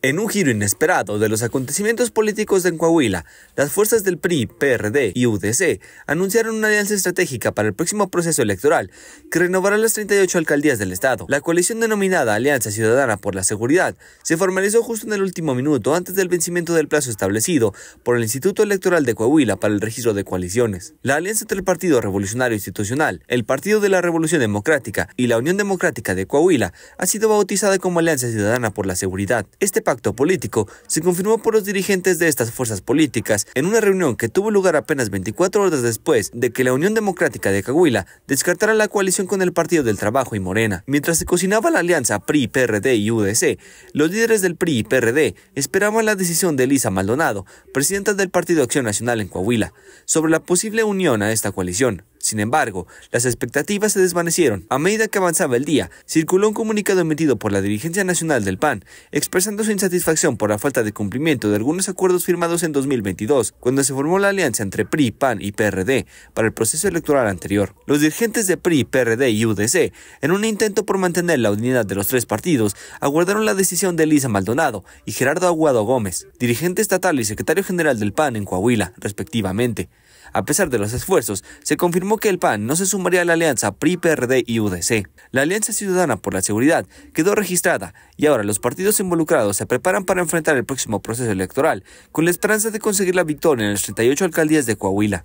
En un giro inesperado de los acontecimientos políticos en Coahuila, las fuerzas del PRI, PRD y UDC anunciaron una alianza estratégica para el próximo proceso electoral que renovará las 38 alcaldías del estado. La coalición denominada Alianza Ciudadana por la Seguridad se formalizó justo en el último minuto antes del vencimiento del plazo establecido por el Instituto Electoral de Coahuila para el registro de coaliciones. La alianza entre el Partido Revolucionario Institucional, el Partido de la Revolución Democrática y la Unión Democrática de Coahuila ha sido bautizada como Alianza Ciudadana por la Seguridad. Este pacto político se confirmó por los dirigentes de estas fuerzas políticas en una reunión que tuvo lugar apenas 24 horas después de que la Unión Democrática de Coahuila descartara la coalición con el Partido del Trabajo y Morena. Mientras se cocinaba la alianza PRI-PRD y UDC, los líderes del PRI y PRD esperaban la decisión de Elisa Maldonado, presidenta del Partido Acción Nacional en Coahuila, sobre la posible unión a esta coalición. Sin embargo, las expectativas se desvanecieron. A medida que avanzaba el día, circuló un comunicado emitido por la dirigencia nacional del PAN, expresando su insatisfacción por la falta de cumplimiento de algunos acuerdos firmados en 2022, cuando se formó la alianza entre PRI, PAN y PRD para el proceso electoral anterior. Los dirigentes de PRI, PRD y UDC, en un intento por mantener la unidad de los tres partidos, aguardaron la decisión de Elisa Maldonado y Gerardo Aguado Gómez, dirigente estatal y secretario general del PAN en Coahuila, respectivamente. A pesar de los esfuerzos, se confirmó que el PAN no se sumaría a la alianza PRI-PRD y UDC. La Alianza Ciudadana por la Seguridad quedó registrada y ahora los partidos involucrados se preparan para enfrentar el próximo proceso electoral, con la esperanza de conseguir la victoria en las 38 alcaldías de Coahuila.